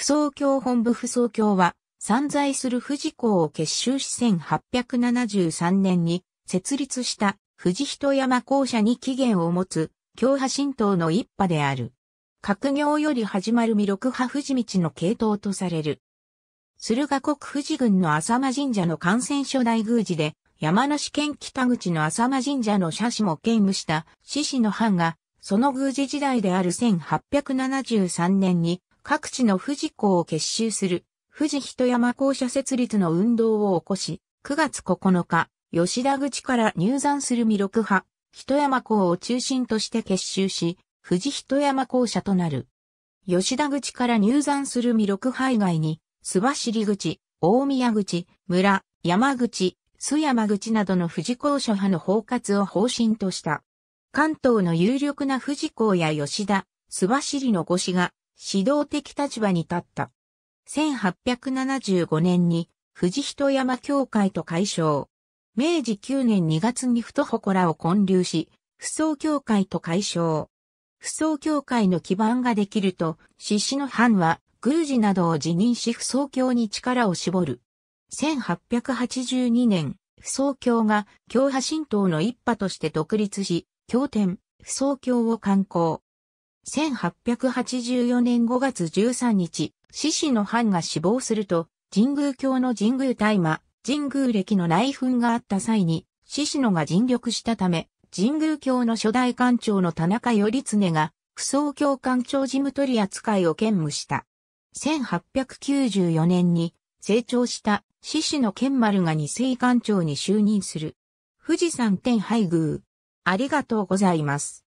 扶桑教本部扶桑教は、散在する富士校を結集し1873年に設立した富士人山校舎に起源を持つ、教派神道の一派である。閣行より始まる魅力派富士道の系統とされる。駿河国富士郡の浅間神社の感染初代宮司で、山梨県北口の浅間神社の社史も兼務した獅子の藩が、その宮司時代である1873年に各地の富士港を結集する、富士人山校舎設立の運動を起こし、9月9日、吉田口から入山する魅力派、人山港を中心として結集し、富士人山校舎となる。吉田口から入山する魅力派以外に、須走口、大宮口、村、山口、須山口などの富士校舎派の包括を方針とした。関東の有力な富士港や吉田、須走の越しが指導的立場に立った。1875年に藤人山協会と解消。明治9年2月に太祠を建立し、不相協会と解消。不相協会の基盤ができると、獅子の藩は宮司などを辞任し不相協に力を絞る。1882年、不相協が教派神道の一派として独立し、教典、不相協を刊行。1884年5月13日、獅子の藩が死亡すると、神宮教の神宮大麻、神宮歴の内紛があった際に、獅子野が尽力したため、神宮教の初代官長の田中頼常が、不相教官長事務取扱いを兼務した。1894年に成長した獅子の剣丸が二世官長に就任する。富士山天配宮。ありがとうございます。